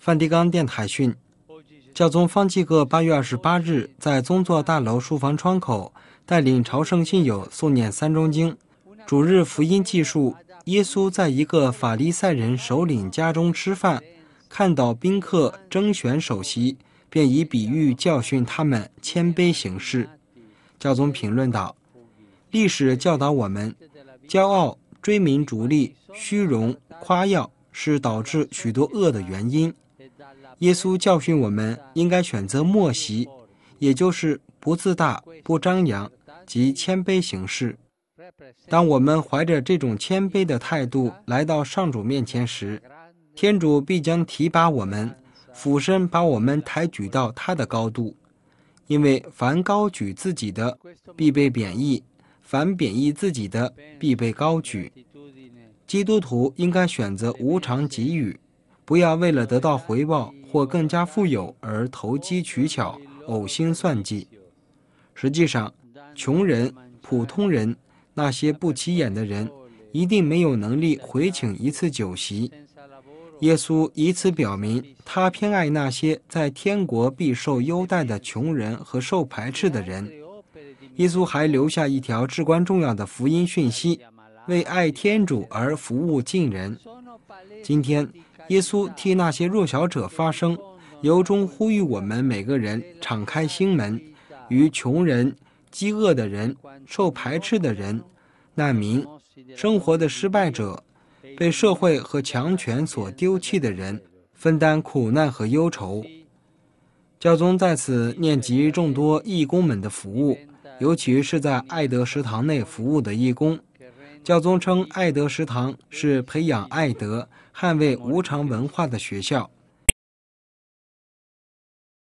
梵蒂冈电台讯，教宗方济各八月二十八日在宗座大楼书房窗口带领朝圣信友诵念三中经。主日福音记述，耶稣在一个法利赛人首领家中吃饭，看到宾客争选首席，便以比喻教训他们谦卑行事。教宗评论道：“历史教导我们，骄傲、追名逐利、虚荣、夸耀是导致许多恶的原因。”耶稣教训我们，应该选择默习，也就是不自大、不张扬及谦卑行事。当我们怀着这种谦卑的态度来到上主面前时，天主必将提拔我们，俯身把我们抬举到他的高度。因为凡高举自己的，必被贬义；凡贬义自己的，必被高举。基督徒应该选择无偿给予。不要为了得到回报或更加富有而投机取巧、呕心算计。实际上，穷人、普通人、那些不起眼的人，一定没有能力回请一次酒席。耶稣以此表明，他偏爱那些在天国必受优待的穷人和受排斥的人。耶稣还留下一条至关重要的福音讯息：为爱天主而服务尽人。今天，耶稣替那些弱小者发声，由衷呼吁我们每个人敞开心门，与穷人、饥饿的人、受排斥的人、难民、生活的失败者、被社会和强权所丢弃的人分担苦难和忧愁。教宗在此念及众多义工们的服务，尤其是在爱德食堂内服务的义工。教宗称，爱德食堂是培养爱德、捍卫无偿文化的学校。